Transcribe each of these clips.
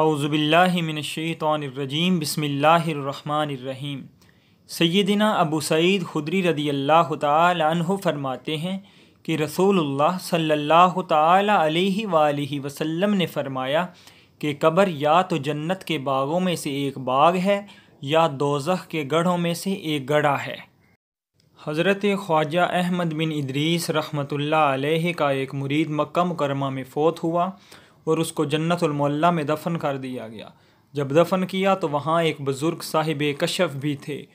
अवज़ुबिल्लिमिनशैतरजीम बसमीम सदना अबू सईद खुदरी रदी अल्लाह तहु फरमाते हैं कि रसूलुल्लाह सल्लल्लाहु ताला अलैहि वसल्लम ने फरमाया कि कब्र या तो जन्नत के बागों में से एक बाग है या दोजह के गढ़ों में से एक गढ़ा है हज़रत ख्वाजा अहमद बिन इदरीस रहमतुल्लाह अलैहि का एक मुरीद मक्का मुकरमा में फ़ोत हुआ और उसको जन्नतमोल्ला में दफन कर दिया गया जब दफन किया तो वहाँ एक बुज़ुर्ग साहिब कशफ भी थे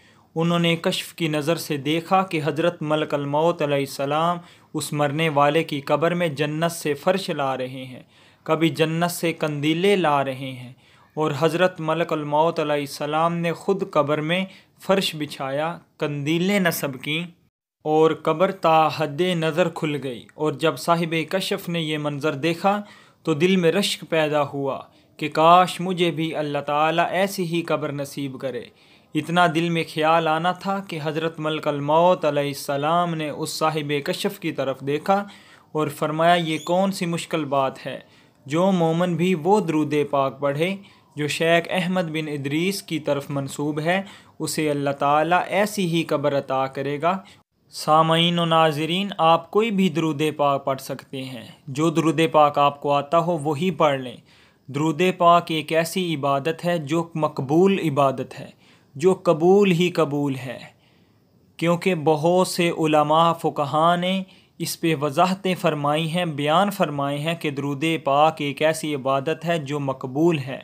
उन्होंने कशफ की नज़र से देखा कि हज़रत मलकलमौत सलाम उस मरने वाले की कब्र में जन्नत से फ़र्श ला रहे हैं कभी जन्नत से कंदीले ला रहे हैं और हज़रत मलकलमौत सलाम ने ख़ुद कब्र में फ़र्श बिछाया कंदीले नसब की और कब्र ता हद नज़र खुल गई और जब साहिब कशफ ने यह मंज़र देखा तो दिल में रश्क पैदा हुआ कि काश मुझे भी अल्लाह ताला ऐसी ही कब्र नसीब करे इतना दिल में ख्याल आना था कि हज़रत मलकल मौत सलाम ने उस साहिब कशफ की तरफ देखा और फरमाया ये कौन सी मुश्किल बात है जो मोमन भी वो द्रूद पाक पढ़े जो शेख अहमद बिन इदरीस की तरफ मंसूब है उसे अल्लाह ताला ऐसी ही कब्र अता करेगा सामयीन नाजरीन आप कोई भी द्रुद पाक पढ़ सकते हैं जो द्रुद पाक आपको आता हो वही पढ़ लें द्रुद पाक एक ऐसी इबादत है जो मकबूल इबादत है जो कबूल ही कबूल है क्योंकि बहुत से उलमा फ़ुकहा ने इस पर वजाहतें फरमाई हैं बयान फरमाए हैं कि द्रुद पाक एक ऐसी इबादत है जो मकबूल है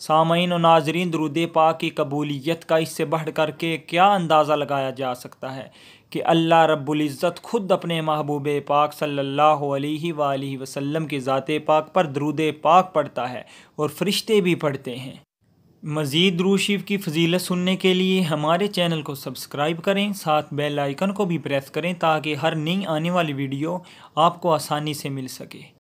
सामयीन और नाजरीन दरुद पाक की कबूलीत का इससे बढ़ कर के क्या अंदाज़ा लगाया जा सकता है कि अल्लाह रब्ज़त ख़ुद अपने महबूब पाक सल्ला वसलम के की ज़ात पाक पर दरुद पाक पढ़ता है और फरिश्ते भी पढ़ते हैं मज़ीद रूशीफ की फजीलत सुनने के लिए हमारे चैनल को सब्सक्राइब करें साथ बेल आइकन को भी प्रेस करें ताकि हर नई आने वाली वीडियो आपको आसानी से मिल सके